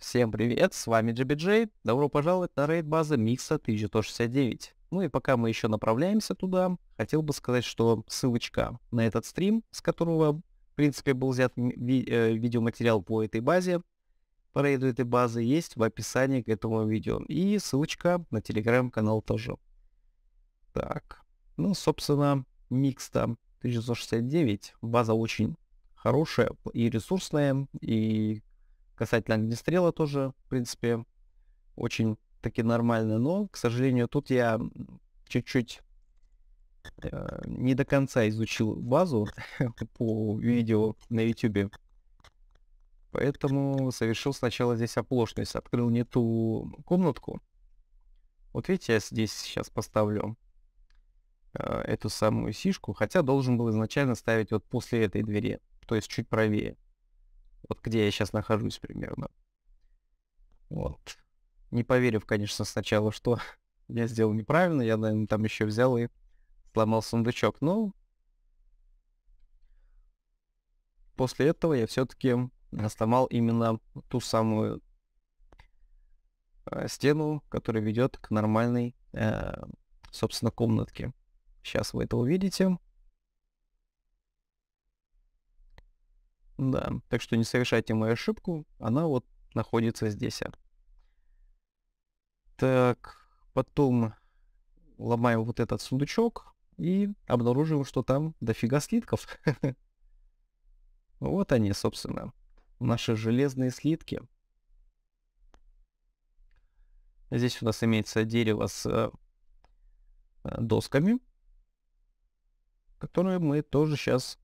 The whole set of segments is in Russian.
Всем привет, с вами JBJ, добро пожаловать на рейд базы Микса 1169. Ну и пока мы еще направляемся туда, хотел бы сказать, что ссылочка на этот стрим, с которого, в принципе, был взят ви э, видеоматериал по этой базе, по рейду этой базы, есть в описании к этому видео. И ссылочка на телеграм-канал тоже. Так, ну, собственно, Микста 1169, база очень хорошая и ресурсная, и Касательно огнестрела тоже, в принципе, очень таки нормально. Но, к сожалению, тут я чуть-чуть э, не до конца изучил базу по видео на YouTube. Поэтому совершил сначала здесь оплошность. Открыл не ту комнатку. Вот видите, я здесь сейчас поставлю э, эту самую сишку. Хотя должен был изначально ставить вот после этой двери. То есть чуть правее. Вот где я сейчас нахожусь примерно. Вот. Не поверив, конечно, сначала, что я сделал неправильно, я, наверное, там еще взял и сломал сундучок. Но ну после этого я все-таки сломал именно ту самую э, стену, которая ведет к нормальной, э, собственно, комнатке. Сейчас вы это увидите. Да, так что не совершайте мою ошибку, она вот находится здесь. Так, потом ломаем вот этот сундучок и обнаруживаем, что там дофига слитков. Вот они, собственно, наши железные слитки. Здесь у нас имеется дерево с э, досками, которые мы тоже сейчас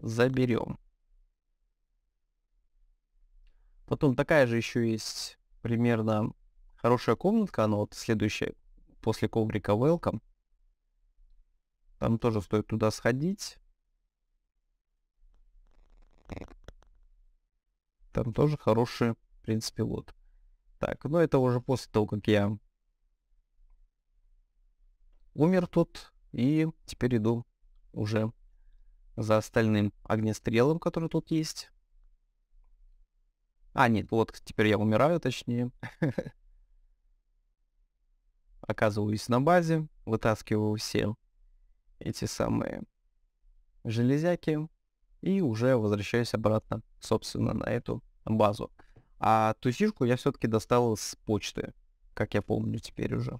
заберем. Потом такая же еще есть примерно хорошая комнатка, она вот следующая после коврика Welcome. Там тоже стоит туда сходить. Там тоже хороший, в принципе, лот. Так, но это уже после того, как я умер тут. И теперь иду уже за остальным огнестрелом, который тут есть. А, нет, вот теперь я умираю, точнее. Оказываюсь на базе, вытаскиваю все эти самые железяки и уже возвращаюсь обратно, собственно, на эту базу. А тусишку я все-таки достал с почты, как я помню теперь уже.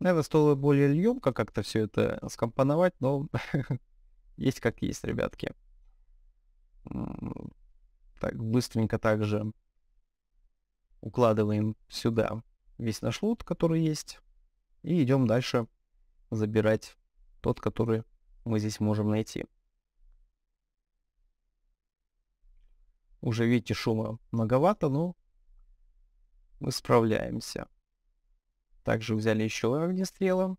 Ну, это стало более льемко как-то все это скомпоновать, но есть как есть, ребятки. Так, быстренько также укладываем сюда весь наш лут, который есть. И идем дальше забирать тот, который мы здесь можем найти. Уже видите, шума многовато, но мы справляемся. Также взяли еще огнестрела.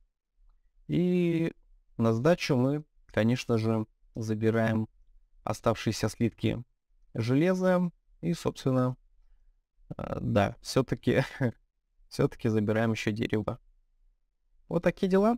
И на сдачу мы, конечно же, забираем оставшиеся слитки железа. И, собственно, э, да, все-таки все-таки забираем еще дерево. Вот такие дела.